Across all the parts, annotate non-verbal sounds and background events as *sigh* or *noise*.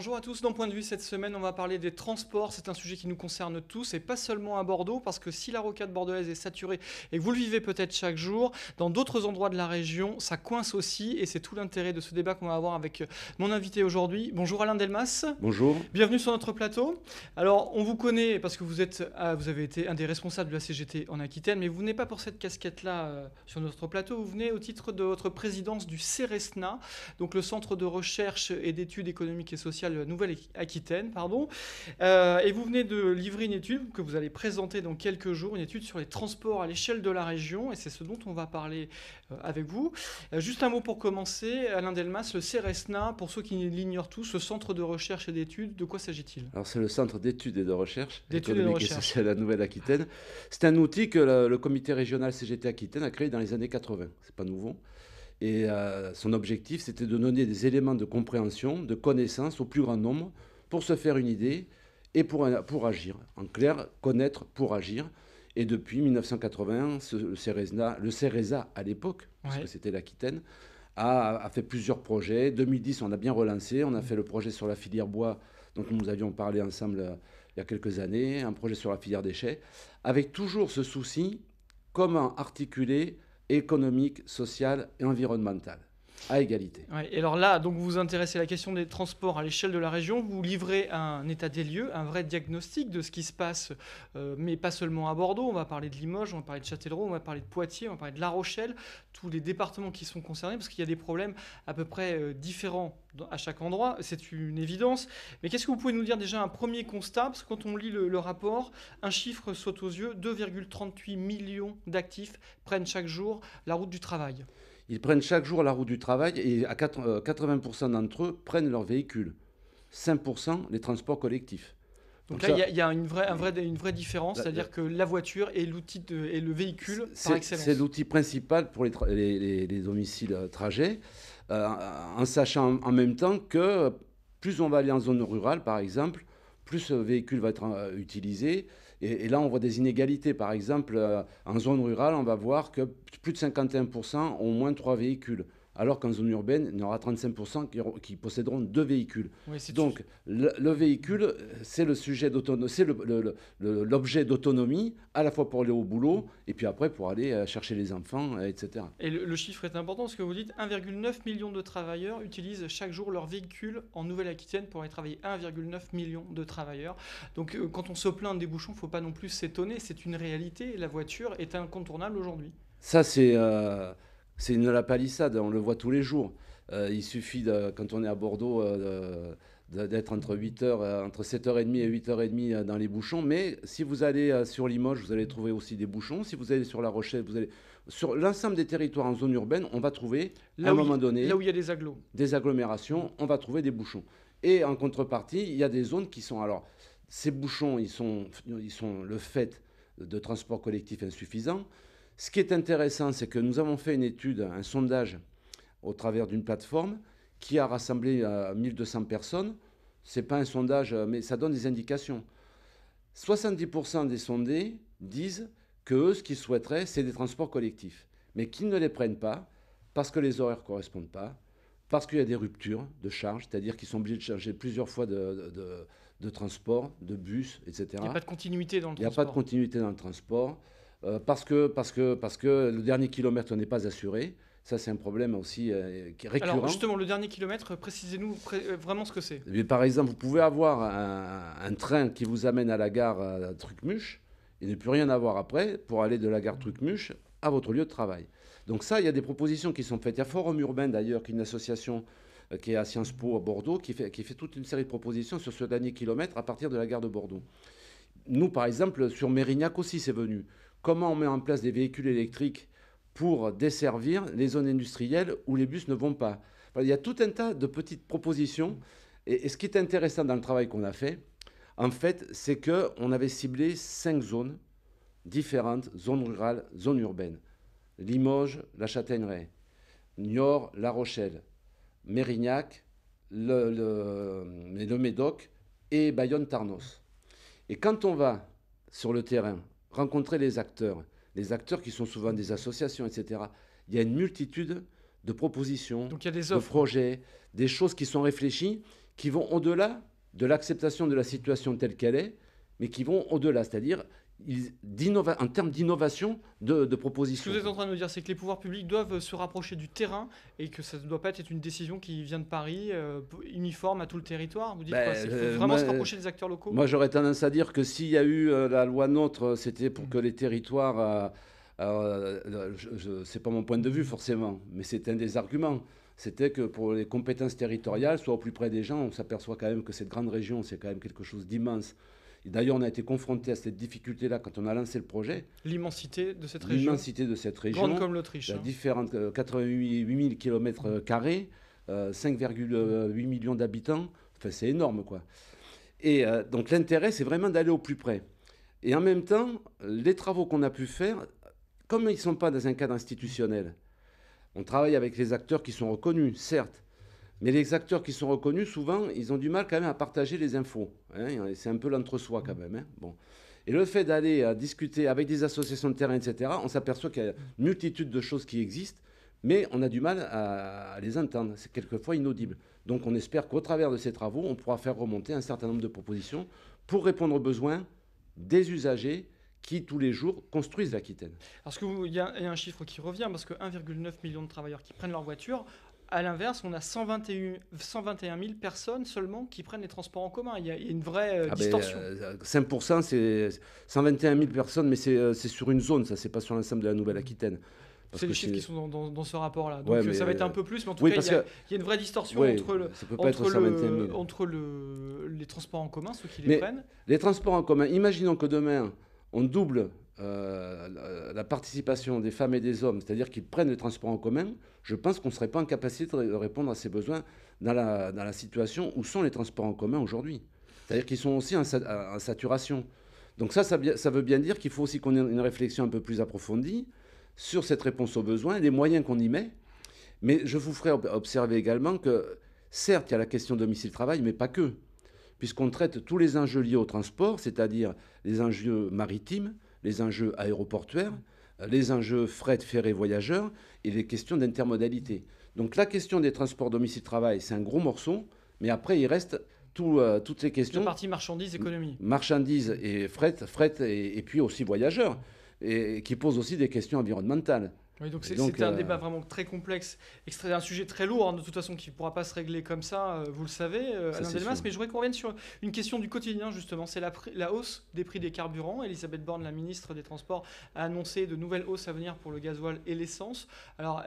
Bonjour à tous, dans Point de vue cette semaine on va parler des transports, c'est un sujet qui nous concerne tous et pas seulement à Bordeaux parce que si la rocade bordelaise est saturée et que vous le vivez peut-être chaque jour, dans d'autres endroits de la région ça coince aussi et c'est tout l'intérêt de ce débat qu'on va avoir avec euh, mon invité aujourd'hui. Bonjour Alain Delmas. Bonjour. Bienvenue sur notre plateau. Alors on vous connaît parce que vous, êtes, euh, vous avez été un des responsables de la CGT en Aquitaine mais vous n'êtes pas pour cette casquette-là euh, sur notre plateau, vous venez au titre de votre présidence du CERESNA, donc le centre de recherche et d'études économiques et sociales la Nouvelle-Aquitaine. pardon. Euh, et vous venez de livrer une étude que vous allez présenter dans quelques jours, une étude sur les transports à l'échelle de la région, et c'est ce dont on va parler euh, avec vous. Euh, juste un mot pour commencer, Alain Delmas, le CERESNA, pour ceux qui l'ignorent tous, ce centre de recherche et d'études, de quoi s'agit-il Alors c'est le centre d'études et de recherche économique et, de la Nouvelle-Aquitaine. C'est un outil que le, le comité régional CGT Aquitaine a créé dans les années 80, c'est pas nouveau. Et euh, son objectif, c'était de donner des éléments de compréhension, de connaissance au plus grand nombre pour se faire une idée et pour, euh, pour agir. En clair, connaître pour agir. Et depuis 1981, ce, le, CERESA, le CERESA à l'époque, parce que c'était l'Aquitaine, a, fait plusieurs projets. 2010, on a bien relancé. On a fait le projet sur la filière bois dont nous avions parlé ensemble euh, il y a quelques années, un projet sur la filière déchets, avec toujours ce souci, comment articuler économique, sociale et environnementale à égalité. et alors là, donc vous vous intéressez à la question des transports à l'échelle de la région, vous livrez un état des lieux, un vrai diagnostic de ce qui se passe, euh, mais pas seulement à Bordeaux, on va parler de Limoges, on va parler de Châtellerault, on va parler de Poitiers, on va parler de La Rochelle, tous les départements qui sont concernés, parce qu'il y a des problèmes à peu près euh, différents à chaque endroit, c'est une évidence. Mais qu'est-ce que vous pouvez nous dire déjà un premier constat Parce que quand on lit le, le rapport, un chiffre saute aux yeux, 2,38 millions d'actifs prennent chaque jour la route du travail. Ils prennent chaque jour la route du travail et à 80% euh, d'entre eux prennent leur véhicule. 5% les transports collectifs. Donc, là, il y, a une vraie, vrai, une différence, c'est-à-dire que la voiture est l'outil et le véhicule par excellence. C'est l'outil principal pour les, domiciles euh, trajets, euh, en sachant en même temps que plus on va aller en zone rurale, par exemple, plus ce véhicule va être utilisé, et, là, on voit des inégalités. Par exemple, euh, en zone rurale, on va voir que plus de 51% ont moins de trois véhicules alors qu'en zone urbaine, il y aura 35% qui, posséderont deux véhicules. Donc le, véhicule, c'est le sujet c'est l'objet d'autonomie, à la fois pour aller au boulot et puis après pour aller euh, chercher les enfants, etc. Euh, et le, chiffre est important, ce que vous dites, 1,9 million de travailleurs utilisent chaque jour leur véhicule en Nouvelle-Aquitaine pour aller travailler. 1,9 million de travailleurs. Donc euh, quand on se plaint des bouchons, il ne faut pas non plus s'étonner, c'est une réalité, la voiture est incontournable aujourd'hui. Ça, c'est c'est une la palissade, on le voit tous les jours. Euh, il suffit, de, quand on est à Bordeaux, euh, d'être entre, euh, entre 7h30 et 8h30 dans les bouchons. Mais si vous allez sur Limoges, vous allez trouver aussi des bouchons. Si vous allez sur La Rochelle, vous allez... Sur l'ensemble des territoires en zone urbaine, on va trouver, à un moment donné... Là où il y a des agglos. Des agglomérations, on va trouver des bouchons. Et en contrepartie, il y a des zones qui sont... Alors, ces bouchons, ils sont, ils sont le fait de transports collectifs insuffisants, ce qui est intéressant, c'est que nous avons fait une étude, un sondage au travers d'une plateforme qui a rassemblé 1200 euh, personnes. Ce n'est pas un sondage, euh, mais ça donne des indications. 70% des sondés disent que ce qu'ils souhaiteraient, c'est des transports collectifs, mais qu'ils ne les prennent pas parce que les horaires ne correspondent pas, parce qu'il y a des ruptures de charges, c'est-à-dire qu'ils sont obligés de charger plusieurs fois de, de transport, de bus, etc. Il a pas de continuité dans le transport. Il n'y a pas de continuité dans le transport. Euh, parce, que, parce, que, parce que le dernier kilomètre n'est pas assuré. Ça, c'est un problème aussi euh, qui récurrent. Alors, justement, le dernier kilomètre, précisez-nous euh, vraiment ce que c'est. Eh par exemple, vous pouvez avoir un, train qui vous amène à la gare Trucmuche et ne plus rien avoir après pour aller de la gare Trucmuche à votre lieu de travail. Donc ça, il y a des propositions qui sont faites. Il y a Forum Urbain, d'ailleurs, qui est une association qui est à Sciences Po à Bordeaux, qui fait, qui fait toute une série de propositions sur ce dernier kilomètre à partir de la gare de Bordeaux. Nous, par exemple, sur Mérignac aussi, c'est venu comment on met en place des véhicules électriques pour desservir les zones industrielles où les bus ne vont pas. il y a tout un tas de petites propositions. Et, ce qui est intéressant dans le travail qu'on a fait, en fait, c'est qu'on avait ciblé cinq zones différentes, zones rurales, zones urbaines. Limoges, la Châtaigneraie, Niort, La Rochelle, Mérignac, le, le Médoc et Bayonne-Tarnos. Et quand on va sur le terrain rencontrer les acteurs, les acteurs qui sont souvent des associations, etc. Il y a une multitude de propositions, de projets, des choses qui sont réfléchies, qui vont au-delà de l'acceptation de la situation telle qu'elle est, mais qui vont au-delà, c'est-à-dire en termes d'innovation de, propositions. Ce que vous êtes en train de me dire, c'est que les pouvoirs publics doivent se rapprocher du terrain et que ça ne doit pas être une décision qui vient de Paris, euh, uniforme à tout le territoire. Vous dites ben, quoi euh, vraiment se rapprocher des acteurs locaux Moi, j'aurais tendance à dire que s'il y a eu euh, la loi NOTRe, c'était pour mm. que les territoires. n'est pas mon point de vue forcément, mais c'est un des arguments c'était que pour les compétences territoriales, soit au plus près des gens, on s'aperçoit quand même que cette grande région, c'est quand même quelque chose d'immense d'ailleurs, on a été confronté à cette difficulté-là quand on a lancé le projet. L'immensité de cette région. L'immensité de cette région. Grande comme l'Autriche. Différentes, 88 000 km 2 5,8 millions d'habitants. c'est énorme, quoi. Et euh, donc l'intérêt, c'est vraiment d'aller au plus près. Et en même temps, les travaux qu'on a pu faire, comme ils ne sont pas dans un cadre institutionnel, on travaille avec les acteurs qui sont reconnus, certes, mais les acteurs qui sont reconnus, souvent, ils ont du mal quand même à partager les infos. Hein. c'est un peu l'entre-soi quand même. Hein. bon. Et le fait d'aller euh, discuter avec des associations de terrain, etc., on s'aperçoit qu'il y a une multitude de choses qui existent, mais on a du mal à, les entendre. C'est quelquefois inaudible. Donc on espère qu'au travers de ces travaux, on pourra faire remonter un certain nombre de propositions pour répondre aux besoins des usagers qui, tous les jours, construisent l'Aquitaine. Parce qu'il y, y, a un chiffre qui revient, parce que 1,9 million de travailleurs qui prennent leur voiture, à l'inverse, on a 121, 121 000 personnes seulement qui prennent les transports en commun. Il y a, une vraie euh, ah ben, distorsion. 5%, euh, c'est 121 000 personnes, mais euh, c'est sur une zone, ça, c'est pas sur l'ensemble de la Nouvelle-Aquitaine. C'est les chiffres qui sont dans, ce rapport-là. Donc ça va être un peu plus, mais en tout cas, il y, a, une vraie distorsion entre, les transports en commun, ceux qui les prennent. Les transports en commun, imaginons que demain, on double la participation des femmes et des hommes, c'est-à-dire qu'ils prennent les transports en commun, je pense qu'on ne serait pas en capacité de répondre à ces besoins dans la, situation où sont les transports en commun aujourd'hui. C'est-à-dire qu'ils sont aussi en, saturation. Donc ça, ça, veut bien dire qu'il faut aussi qu'on ait une réflexion un peu plus approfondie sur cette réponse aux besoins et les moyens qu'on y met. Mais je vous ferai observer également que, certes, il y a la question domicile-travail, mais pas que, puisqu'on traite tous les enjeux liés au transport, c'est-à-dire les enjeux maritimes, les enjeux aéroportuaires, les enjeux fret, et voyageurs et les questions d'intermodalité. Donc la question des transports domicile-travail, c'est un gros morceau, mais après, il reste euh, toutes ces questions... La partie marchandises, économie. Marchandises et fret, fret et, puis aussi voyageurs, et, qui posent aussi des questions environnementales. Oui, donc c'est un euh, débat vraiment très complexe, extrait un sujet très lourd, hein, de toute façon, qui ne pourra pas se régler comme ça, euh, vous le savez, euh, Alain Delmas. Mais je voudrais qu'on revienne sur une question du quotidien, justement. C'est la, la, hausse des prix des carburants. Elisabeth Borne, la ministre des Transports, a annoncé de nouvelles hausses à venir pour le gasoil et l'essence. Alors,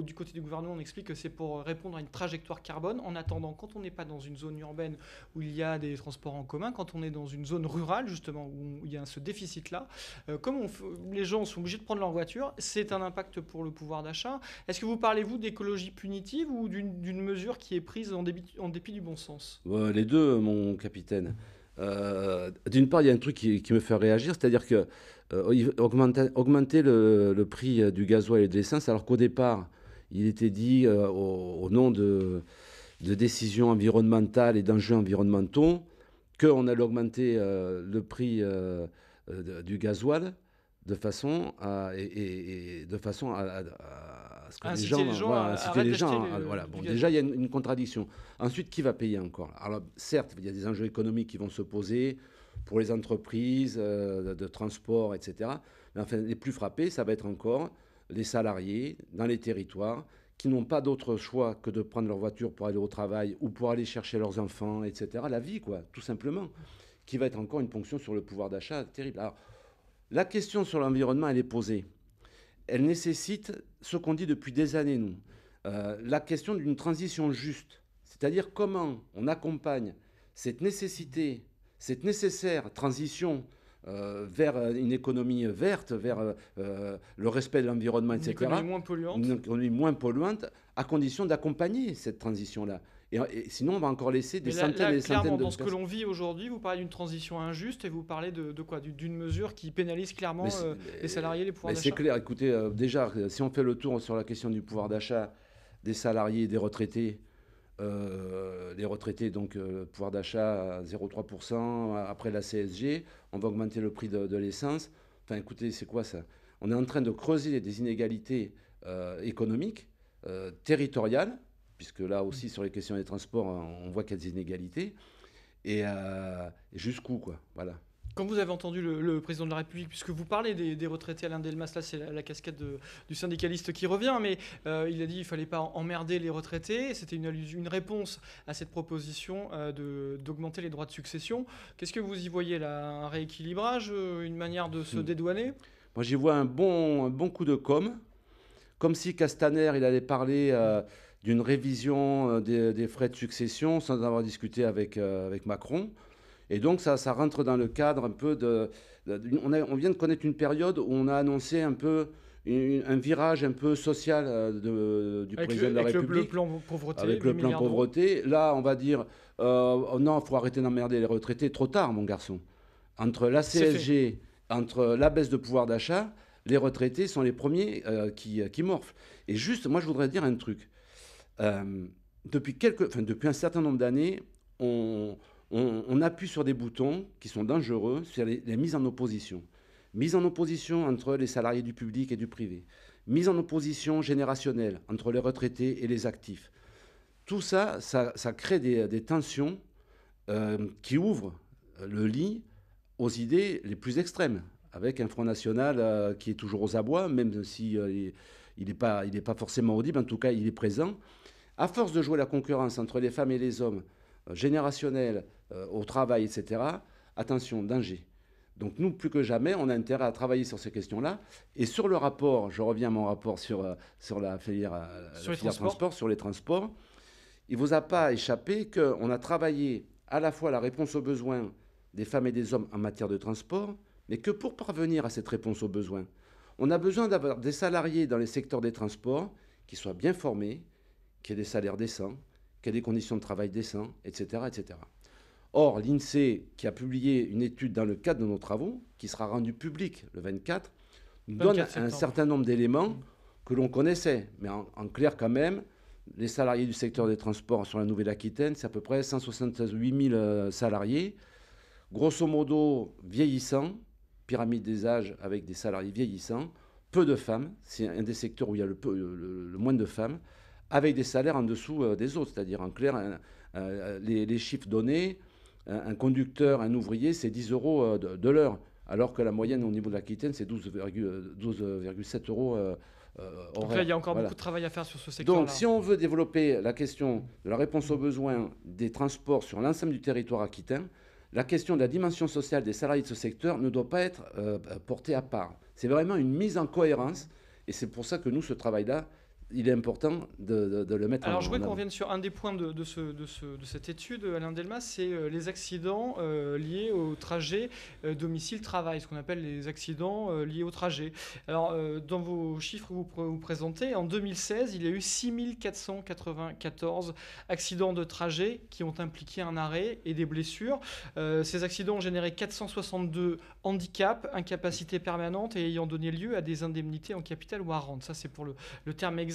du côté du gouvernement, on explique que c'est pour répondre à une trajectoire carbone. En attendant, quand on n'est pas dans une zone urbaine où il y a des transports en commun, quand on est dans une zone rurale, justement, où il y a ce déficit-là, comme les gens sont obligés de prendre leur voiture, c'est un impact pour le pouvoir d'achat. Est-ce que vous parlez-vous d'écologie punitive ou d'une mesure qui est prise en, dépit du bon sens euh, Les deux, mon capitaine. Euh, d'une part, il y a un truc qui, me fait réagir, c'est-à-dire que euh, augmenter, le, prix du gasoil et de l'essence, alors qu'au départ, il était dit au, nom de, de décisions environnementales et d'enjeux environnementaux qu'on allait augmenter le prix du gasoil de façon à, et, de façon à, ce que les gens, les gens, voilà, les gens hein, Bon, déjà, il y a une, contradiction. Ensuite, qui va payer encore Alors, certes, il y a des enjeux économiques qui vont se poser pour les entreprises euh, de, transport, etc. Mais enfin, les plus frappés, ça va être encore les salariés dans les territoires qui n'ont pas d'autre choix que de prendre leur voiture pour aller au travail ou pour aller chercher leurs enfants, etc. La vie, quoi, tout simplement, qui va être encore une ponction sur le pouvoir d'achat terrible. Alors, la question sur l'environnement, elle est posée. Elle nécessite ce qu'on dit depuis des années, nous, euh, la question d'une transition juste, c'est-à-dire comment on accompagne cette nécessité, cette nécessaire transition euh, vers euh, une économie verte, vers le respect de l'environnement, etc. moins polluante. Une économie moins polluante, à condition d'accompagner cette transition-là. Et, sinon, on va encore laisser des centaines et des centaines de. Dans ce que l'on vit aujourd'hui, vous parlez d'une transition injuste et vous parlez de, quoi D'une mesure qui pénalise clairement euh, les salariés, les pouvoirs d'achat. C'est clair. Écoutez, euh, déjà, si on fait le tour sur la question du pouvoir d'achat des salariés, des retraités, euh, les retraités, donc le pouvoir d'achat à 0,3% après la CSG, on va augmenter le prix de, l'essence. Enfin, écoutez, c'est quoi ça On est en train de creuser des inégalités économiques, territoriales, puisque là aussi, sur les questions des transports, on voit qu'il y a des inégalités. Et euh, jusqu'où, quoi. Voilà. Quand vous avez entendu le, président de la République, puisque vous parlez des, des retraités, Alain Delmas, là c'est la, casquette du syndicaliste qui revient, mais euh, il a dit qu'il ne fallait pas emmerder les retraités. C'était une, une réponse à cette proposition euh, d'augmenter les droits de succession. Qu'est-ce que vous y voyez là Un rééquilibrage euh, Une manière de se hmm. dédouaner Moi j'y vois un bon, un bon coup de com', comme si Castaner, il allait parler d'une révision euh, des, des, frais de succession sans avoir discuté avec, euh, avec Macron. Et donc ça, ça rentre dans le cadre un peu de... on, on, vient de connaître une période où on a annoncé un peu un virage un peu social euh, de, du président de la République. Avec le plan pauvreté. Avec le plan pauvreté. Là, on va dire, oh non, il faut arrêter d'emmerder les retraités. Trop tard, mon garçon. Entre la CSG, entre la baisse de pouvoir d'achat, les retraités sont les premiers qui, qui morflent. Et juste, moi, je voudrais dire un truc. Euh, depuis, quelques, enfin, depuis un certain nombre d'années, on, appuie sur des boutons qui sont dangereux, sur les, les, mises en opposition. Mise en opposition entre les salariés du public et du privé. Mise en opposition générationnelle entre les retraités et les actifs. Tout ça, ça, crée des, tensions euh, qui ouvrent le lit aux idées les plus extrêmes, avec un Front National euh, qui est toujours aux abois, même s'il si, il n'est pas, pas, forcément audible, en tout cas il est présent. À force de jouer la concurrence entre les femmes et les hommes, euh, générationnelle, euh, au travail, etc., attention, danger. Donc nous, plus que jamais, on a intérêt à travailler sur ces questions-là. Et sur le rapport, je reviens à mon rapport sur, euh, sur la filière, sur transport, sur les transports, il ne vous a pas échappé qu'on a travaillé à la fois la réponse aux besoins des femmes et des hommes en matière de transport, mais que pour parvenir à cette réponse aux besoins, on a besoin d'avoir des salariés dans les secteurs des transports qui soient bien formés, qu'il y ait des salaires décents, qu'il y ait des conditions de travail décentes, etc. etc. Or, l'INSEE, qui a publié une étude dans le cadre de nos travaux, qui sera rendue publique le 24, donne un certain nombre d'éléments mm. que l'on connaissait. Mais en, clair, quand même, les salariés du secteur des transports sur la Nouvelle-Aquitaine, c'est à peu près 168 000 euh, salariés, grosso modo vieillissant, pyramide des âges avec des salariés vieillissants, peu de femmes, c'est un des secteurs où il y a le moins de femmes avec des salaires en dessous euh, des autres. C'est-à-dire, en clair, euh, les, chiffres donnés, un, conducteur, un ouvrier, c'est 10 euros euh, de, l'heure, alors que la moyenne au niveau de l'Aquitaine, c'est 12,7 euros. Donc là, il y a encore beaucoup de travail à faire sur ce secteur. Donc, si on veut développer la question de la réponse aux besoins des transports sur l'ensemble du territoire aquitain, la question de la dimension sociale des salariés de ce secteur ne doit pas être portée à part. C'est vraiment une mise en cohérence, et c'est pour ça que nous, ce travail-là, il est important de, le mettre Alors, Alors, je voudrais qu'on revienne sur un des points de, de cette étude, Alain Delmas, c'est euh, les accidents euh, liés au trajet euh, domicile-travail, ce qu'on appelle les accidents liés au trajet. Alors, dans vos chiffres que vous, vous, présentez, en 2016, il y a eu 6494 accidents de trajet qui ont impliqué un arrêt et des blessures. ces accidents ont généré 462 handicaps, incapacités permanentes et ayant donné lieu à des indemnités en capital ou à rente. Ça, c'est pour le, le terme exact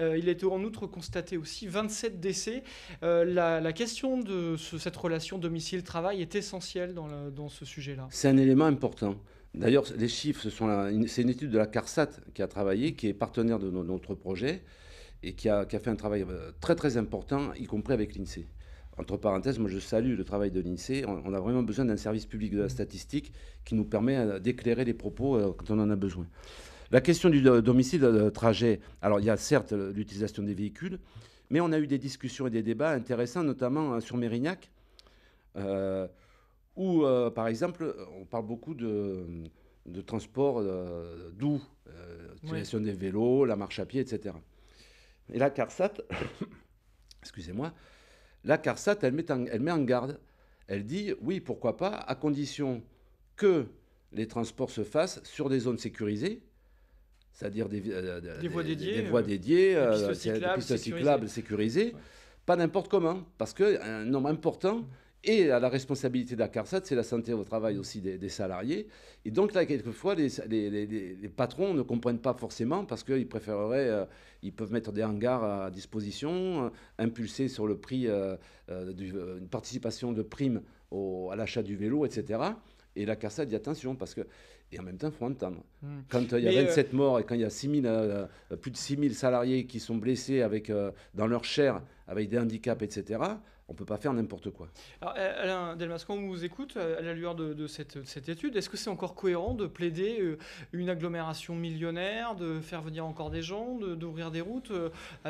euh, il a en outre constaté aussi 27 décès. Euh, la, question de cette relation domicile-travail est essentielle dans, ce sujet-là. C'est un élément important. D'ailleurs, les chiffres, c'est une étude de la CARSAT qui a travaillé, qui est partenaire de notre projet et qui a, fait un travail euh, très très important, y compris avec l'INSEE. Entre parenthèses, moi je salue le travail de l'INSEE. On, on, a vraiment besoin d'un service public de la mmh. statistique qui nous permet d'éclairer les propos quand on en a besoin. La question du euh, domicile-trajet, euh, alors il y a certes euh, l'utilisation des véhicules, mais on a eu des discussions et des débats intéressants, notamment sur Mérignac, où, par exemple, on parle beaucoup de, transports transport doux, utilisation des vélos, la marche à pied, etc. Et la CARSAT, *coughs* excusez-moi, la CARSAT, elle met, elle met en garde. Elle dit, oui, pourquoi pas, à condition que les transports se fassent sur des zones sécurisées, c'est-à-dire des, euh, euh, voies euh, dédiées, des, pistes cyclables, sécurisées, pas n'importe comment, parce qu'un nombre important et à la responsabilité de la CARSAT, c'est la santé au travail aussi des, salariés. Et donc là, quelquefois, les, patrons ne comprennent pas forcément parce qu'ils préféreraient, ils peuvent mettre des hangars à disposition, impulser sur le prix une participation de prime au, à l'achat du vélo, etc. Et la CARSAT dit attention parce que et en même temps, il faut entendre. Hmm. Quand euh, il y a 27 euh, morts et quand il y a euh, plus de 6 000 salariés qui sont blessés avec, dans leur chair, avec des handicaps, etc., on ne peut pas faire n'importe quoi. Alors, Alain quand on vous écoute à la lueur de, de, cette, étude. Est-ce que c'est encore cohérent de plaider une agglomération millionnaire, de faire venir encore des gens, d'ouvrir des routes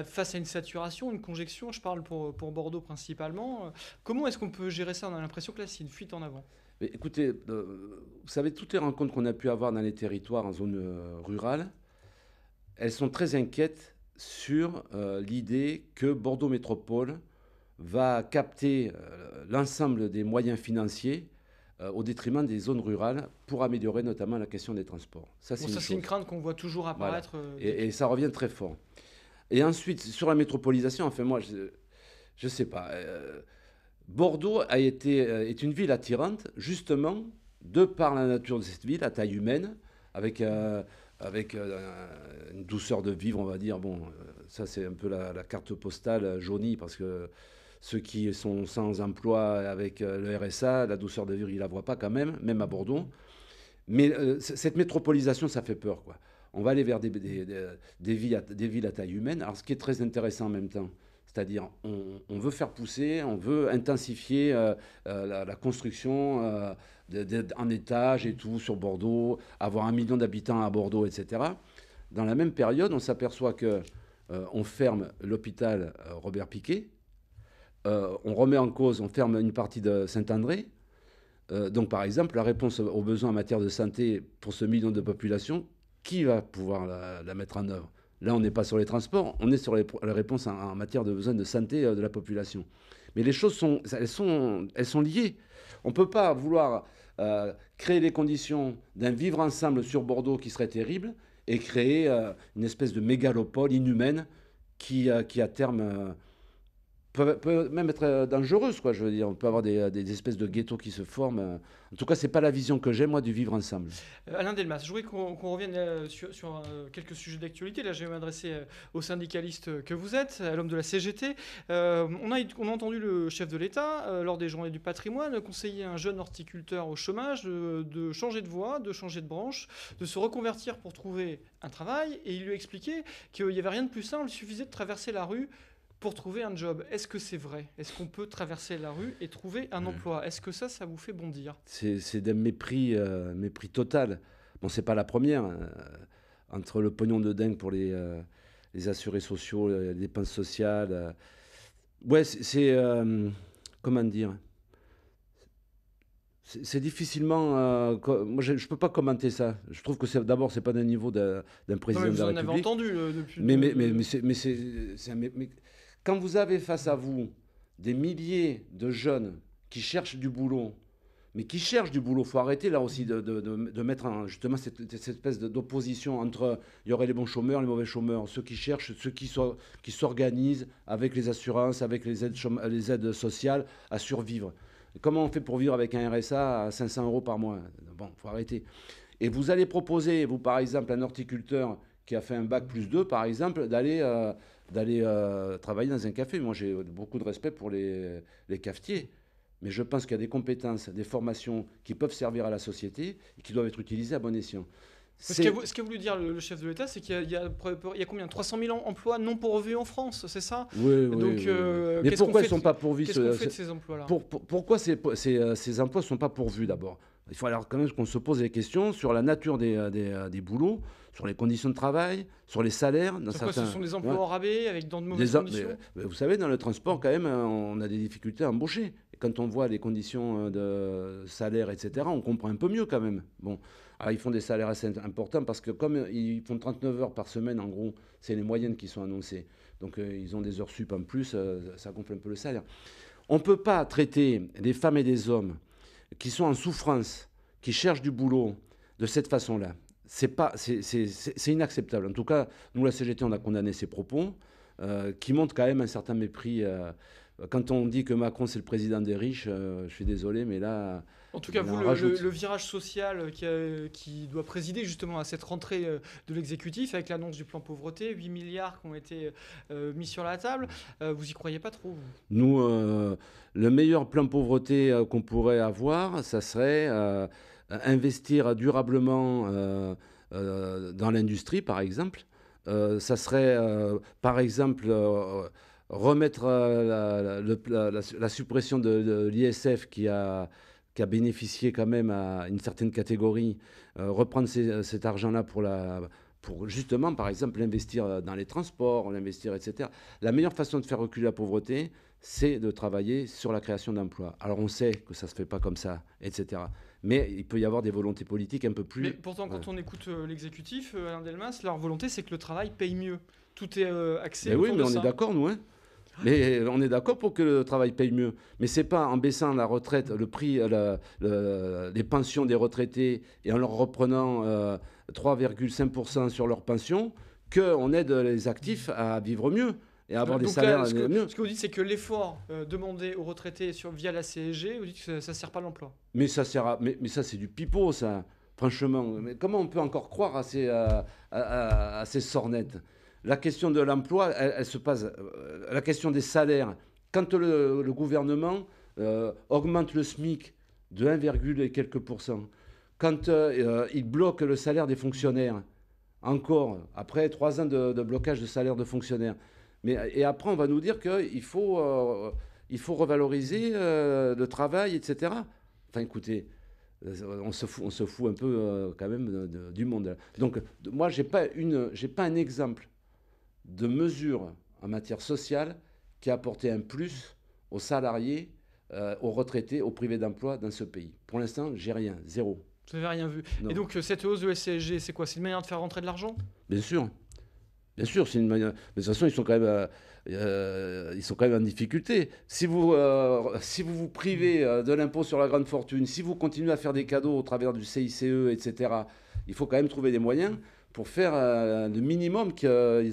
face à une saturation, une conjection Je parle pour, pour Bordeaux principalement. Comment est-ce qu'on peut gérer ça On a l'impression que là, c'est une fuite en avant écoutez, euh, vous savez, toutes les rencontres qu'on a pu avoir dans les territoires en zone euh, rurale, elles sont très inquiètes sur euh, l'idée que Bordeaux Métropole va capter l'ensemble des moyens financiers au détriment des zones rurales pour améliorer notamment la question des transports. Ça, c'est une, crainte qu'on voit toujours apparaître. et, ça revient très fort. Et ensuite, sur la métropolisation, enfin moi, je ne sais pas. Bordeaux a été, euh, est une ville attirante, justement, de par la nature de cette ville, à taille humaine, avec, euh, avec euh, une douceur de vivre, on va dire. Bon, ça, c'est un peu la, carte postale jaunie, parce que ceux qui sont sans emploi avec le RSA, la douceur de vivre, ils la voient pas quand même, même à Bordeaux. Mais cette métropolisation, ça fait peur, quoi. On va aller vers des, des, des, villes à, des villes à taille humaine. Alors, ce qui est très intéressant en même temps, c'est-à-dire, on, veut faire pousser, on veut intensifier euh, euh, la, construction euh, en étage et tout sur Bordeaux, avoir un million d'habitants à Bordeaux, etc. Dans la même période, on s'aperçoit que on ferme l'hôpital Robert Piquet, on remet en cause, on ferme une partie de Saint-André. donc, par exemple, la réponse aux besoins en matière de santé pour ce million de population, qui va pouvoir la mettre en œuvre Là, on n'est pas sur les transports, on est sur les, la réponse en, matière de besoin de santé euh, de la population. Mais les choses sont, elles sont, elles sont liées. On ne peut pas vouloir euh, créer les conditions d'un vivre ensemble sur Bordeaux qui serait terrible et créer euh, une espèce de mégalopole inhumaine qui, qui à terme peut même être euh, dangereuse, quoi. Je veux dire, on peut avoir des, euh, espèces de ghettos qui se forment. Euh. En tout cas, c'est pas la vision que j'ai moi du vivre ensemble. Alain Delmas, je voulais qu'on revienne sur, quelques sujets d'actualité. Là, je vais m'adresser aux syndicalistes que vous êtes, à l'homme de la CGT. on, a, on, a, entendu le chef de l'État lors des journées du patrimoine conseiller un jeune horticulteur au chômage de, de changer de voie, de changer de branche, de se reconvertir pour trouver un travail, et il lui expliquait qu'il n'y avait rien de plus simple, il suffisait de traverser la rue pour trouver un job. Est-ce que c'est vrai Est-ce qu'on peut traverser la rue et trouver un emploi Est-ce que ça, ça vous fait bondir C'est d'un mépris, euh, mépris total. Bon, c'est pas la première. Euh, entre le pognon de dingue pour les, euh, les assurés sociaux, les dépenses sociales. Ouais, c'est. comment dire c'est difficilement. moi, je ne peux pas commenter ça. Je trouve que d'abord, ce n'est pas d'un niveau d'un président vous de en Avez entendu depuis. Mais, mais, mais, mais c'est. Quand vous avez face à vous des milliers de jeunes qui cherchent du boulot, mais qui cherchent du boulot. Il faut arrêter là aussi de, mettre justement cette, espèce d'opposition entre il y aurait les bons chômeurs, les mauvais chômeurs, ceux qui cherchent, ceux qui, s'organisent avec les assurances, avec les aides, sociales à survivre. Comment on fait pour vivre avec un RSA à 500 euros par mois Bon, il faut arrêter. Et vous allez proposer, vous par exemple, un horticulteur qui a fait un bac plus 2, par exemple, d'aller... Euh, d'aller euh, travailler dans un café. Moi, j'ai beaucoup de respect pour les, cafetiers. Mais je pense qu'il y a des compétences, des formations qui peuvent servir à la société et qui doivent être utilisées à bon escient. Ce qu'a voulu dire le, chef de l'État, c'est qu'il y, a combien 300 000 emplois non pourvus en France, c'est ça Oui, oui. Donc, euh, Mais pourquoi ils ne sont pas pourvus Qu'est-ce ces emplois-là pour, Pourquoi ces, euh, ces emplois ne sont pas pourvus d'abord Il faut alors quand même qu'on se pose des questions sur la nature des, des, des boulots sur les conditions de travail, sur les salaires. Dans quoi, ce sont des emplois rabais avec dans de conditions Vous savez, dans le transport, quand même, on a des difficultés à embaucher. Et quand on voit les conditions euh, de salaire, etc., on comprend un peu mieux quand même. Bon, Alors, ah, ils font des salaires assez importants parce que comme euh, ils font 39 heures par semaine, en gros, c'est les moyennes qui sont annoncées. Donc euh, ils ont des heures sup en plus, ça gonfle un peu le salaire. On ne peut pas traiter des femmes et des hommes qui sont en souffrance, qui cherchent du boulot, de cette façon-là c'est pas, c'est inacceptable. En tout cas, nous, la CGT, on a condamné ces propos euh, qui montrent quand même un certain mépris. Euh, quand on dit que Macron c'est le président des riches, euh, je suis désolé, mais là. En tout cas, vous, le, virage social qui, qui, doit présider justement à cette rentrée de l'exécutif, avec l'annonce du plan pauvreté, 8 milliards qui ont été mis sur la table, vous y croyez pas trop vous. Nous, le meilleur plan pauvreté qu'on pourrait avoir, ça serait euh, investir durablement euh, euh, dans l'industrie, par exemple. ça serait, par exemple, remettre la, suppression de, l'ISF qui a, bénéficié quand même à une certaine catégorie, reprendre cet argent-là pour, pour justement, par exemple, l'investir dans les transports, l'investir, etc. La meilleure façon de faire reculer la pauvreté, c'est de travailler sur la création d'emplois. Alors on sait que ça ne se fait pas comme ça, etc mais il peut y avoir des volontés politiques un peu plus. Mais pourtant, quand on écoute euh, l'exécutif, euh, Alain Delmas, leur volonté, c'est que le travail paye mieux. Tout est euh, axé. Ben mais oui, mais on est d'accord, nous. Hein. mais on est d'accord pour que le travail paye mieux. Mais ce n'est pas en baissant la retraite, le prix, des pensions des retraités et en leur reprenant 3,5% sur leurs pension qu'on aide les actifs à vivre mieux et avoir des salaires euh, euh, ce, que, vous dites, c'est que l'effort euh, demandé aux retraités sur, via la CSG, vous dites que ça ne sert pas l'emploi. Mais ça à, mais, mais, ça, c'est du pipeau, ça. Franchement, mais comment on peut encore croire à ces, à, sornettes La question de l'emploi, elle, se passe. La question des salaires. Quand le, gouvernement augmente le SMIC de 1, et quelques pourcents, quand il bloque le salaire des fonctionnaires, encore, après trois ans de, de blocage de salaire de fonctionnaires, mais, et après, on va nous dire qu'il faut, euh, il faut revaloriser euh, le travail, etc. Enfin, écoutez, euh, on se fout, on se fout un peu quand même du monde. Donc, moi, je n'ai pas, une, pas un exemple de mesure en matière sociale qui a apporté un plus aux salariés, aux retraités, aux privés d'emploi dans ce pays. Pour l'instant, j'ai rien, zéro. Vous n'avez rien vu. Et donc, cette hausse de SCSG, c'est quoi C'est une manière de faire rentrer de l'argent Bien sûr. Bien sûr, c'est une manière. Mais de toute façon, ils sont quand même, euh, euh, ils sont quand même en difficulté. Si vous, euh, si vous vous privez de l'impôt sur la grande fortune, si vous continuez à faire des cadeaux au travers du CICE, etc., il faut quand même trouver des moyens pour faire le minimum qu'ils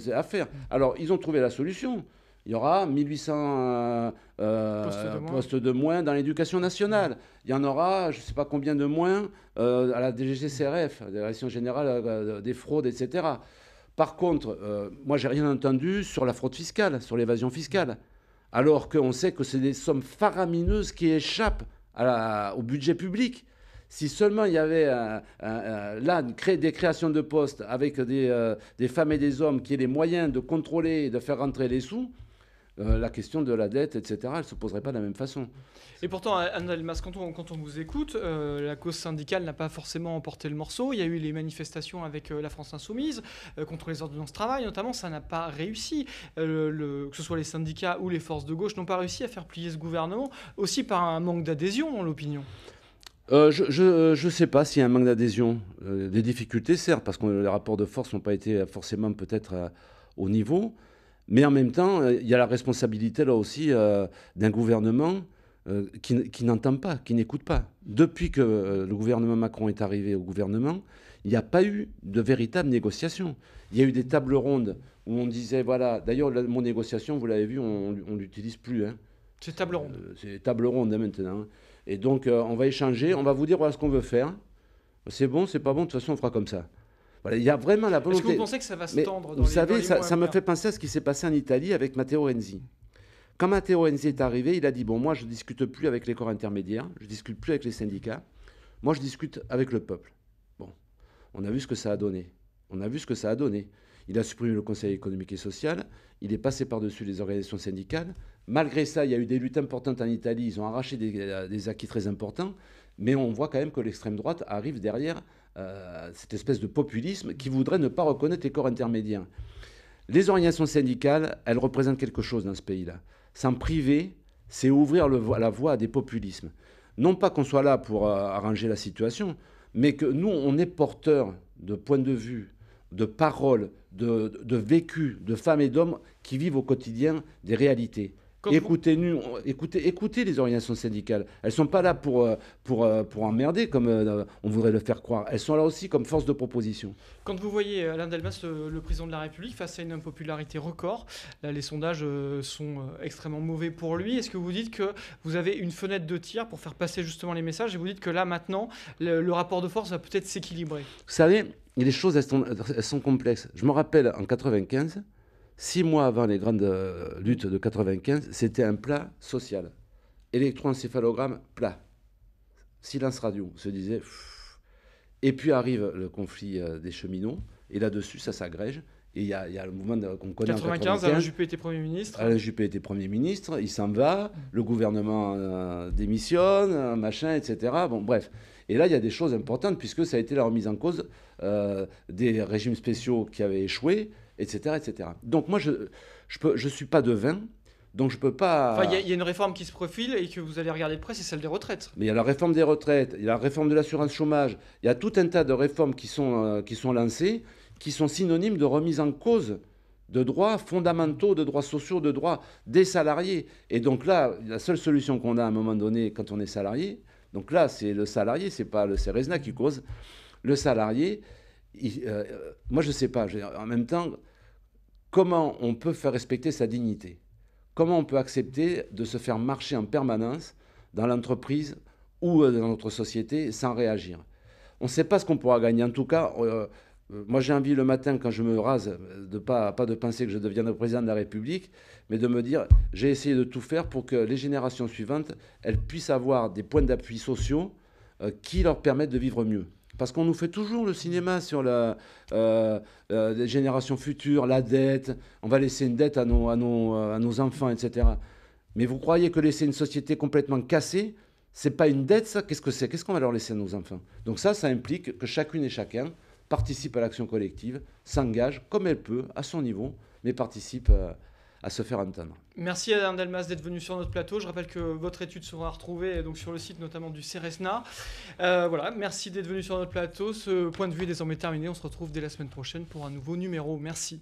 aient à faire. Alors, ils ont trouvé la solution. Il y aura 1800 postes de, postes, de moins dans l'éducation nationale. Il y en aura, je ne sais pas combien de moins à la DGCRF, la Direction Générale des Fraudes, etc. Par contre, moi, euh, moi, j'ai rien entendu sur la fraude fiscale, sur l'évasion fiscale, alors qu'on sait que c'est des sommes faramineuses qui échappent au budget public. Si seulement il y avait là des créations de postes avec des, euh, des femmes et des hommes qui aient les moyens de contrôler et de faire rentrer les sous, euh, la question de la dette, etc., elle se poserait pas de la même façon. Et pourtant, Anne Mas, quand on, quand on vous écoute, euh, la cause syndicale n'a pas forcément emporté le morceau. Il y a eu les manifestations avec euh, la France Insoumise, contre les ordonnances travail notamment, ça n'a pas réussi. que ce soit les syndicats ou les forces de gauche n'ont pas réussi à faire plier ce gouvernement, aussi par un manque d'adhésion, en l'opinion. je ne sais pas s'il y a un manque d'adhésion. des difficultés, certes, parce que les rapports de force n'ont pas été forcément peut-être au niveau. Mais en même temps, euh, il y a la responsabilité là aussi euh, d'un gouvernement euh, qui, n'entend pas, qui n'écoute pas. Depuis que le gouvernement Macron est arrivé au gouvernement, il n'y a pas eu de véritable négociation. Il y a eu des tables rondes où on disait, voilà, d'ailleurs, mon négociation, vous l'avez vu, on ne l'utilise plus. Hein. C'est table ronde. c'est table ronde hein, maintenant. Hein. Et donc, on va échanger, on va vous dire voilà ce qu'on veut faire. C'est bon, c'est pas bon, de toute façon, on fera comme ça il y a vraiment la volonté. Est-ce que vous pensez que ça va se tendre Vous savez, ça, me fait penser à ce qui s'est passé en Italie avec Matteo Renzi. Quand Matteo Renzi est arrivé, il a dit Bon, moi, je ne discute plus avec les corps intermédiaires, je ne discute plus avec les syndicats, moi, je discute avec le peuple. Bon, on a vu ce que ça a donné. On a vu ce que ça a donné. Il a supprimé le Conseil économique et social, il est passé par-dessus les organisations syndicales. Malgré ça, il y a eu des luttes importantes en Italie, ils ont arraché des euh, acquis très importants, mais on voit quand même que l'extrême droite arrive derrière euh, cette espèce de populisme qui voudrait ne pas reconnaître les corps intermédiaires. Les organisations syndicales, elles représentent quelque chose dans ce pays-là. S'en priver, c'est ouvrir la voie à des populismes. Non pas qu'on soit là pour euh, arranger la situation, mais que nous, on est porteurs de points de vue, de paroles, de, de vécus, de femmes et d'hommes qui vivent au quotidien des réalités. Écoutez-nous, écoutez, écoutez les orientations syndicales. Elles ne sont pas là pour, euh, pour, euh, pour emmerder comme euh, on voudrait le faire croire. Elles sont là aussi comme force de proposition. Quand vous voyez Alain Delmas, le président de la République, face à une impopularité record, là les sondages sont extrêmement mauvais pour lui, est-ce que vous dites que vous avez une fenêtre de tir pour faire passer justement les messages et vous dites que là maintenant, le, rapport de force va peut-être s'équilibrer Vous savez, les choses sont, elles sont complexes. Je me rappelle en 1995, six mois avant les grandes euh, luttes de 95, c'était un plat social. Électroencéphalogramme plat. Silence radio, se disait. Et puis arrive le conflit euh, des cheminots, et là-dessus, ça s'agrège. Et il y, a le mouvement euh, qu'on connaît en 95. Alain Juppé était Premier ministre. Alain Juppé était Premier ministre, il s'en va, le gouvernement démissionne, machin, etc. Bon, bref. Et là, il y a des choses importantes, puisque ça a été la remise en cause des régimes spéciaux qui avaient échoué, etc. etc. Donc moi, je ne je suis pas devin, donc je peux pas. il y, a une réforme qui se profile et que vous allez regarder de près, c'est celle des retraites. Mais il y a la réforme des retraites, il y a la réforme de l'assurance chômage, il y a tout un tas de réformes qui sont, euh, qui sont lancées, qui sont synonymes de remise en cause de droits fondamentaux, de droits sociaux, de droits des salariés. Et donc là, la seule solution qu'on a à un moment donné quand on est salarié, donc là, c'est le salarié, c'est pas le Ceresna qui cause. Le salarié, euh, moi je sais pas, en même temps comment on peut faire respecter sa dignité Comment on peut accepter de se faire marcher en permanence dans l'entreprise ou euh, dans notre société sans réagir On ne sait pas ce qu'on pourra gagner. En tout cas, euh, euh, moi j'ai envie le matin, quand je me rase, de pas, pas de penser que je le président de la République, mais de me dire, j'ai essayé de tout faire pour que les générations suivantes, elles puissent avoir des points d'appui sociaux qui leur permettent de vivre mieux. Parce qu'on nous fait toujours le cinéma sur la euh, euh, générations futures, la dette, on va laisser une dette à nos, euh, enfants, etc. Mais vous croyez que laisser une société complètement cassée, c'est pas une dette, ça Qu'est-ce que c'est Qu'est-ce qu'on va leur laisser à nos enfants Donc ça, ça implique que chacune et chacun participe à l'action collective, s'engage comme elle peut, à son niveau, mais participe à se faire entendre. Merci à Dalmas d'être venu sur notre plateau. Je rappelle que votre étude sera retrouvée euh, donc, sur le site notamment du CERESNA. Euh, voilà, merci d'être venu sur notre plateau. Ce point de vue est désormais terminé. On se retrouve dès la semaine prochaine pour un nouveau numéro. Merci.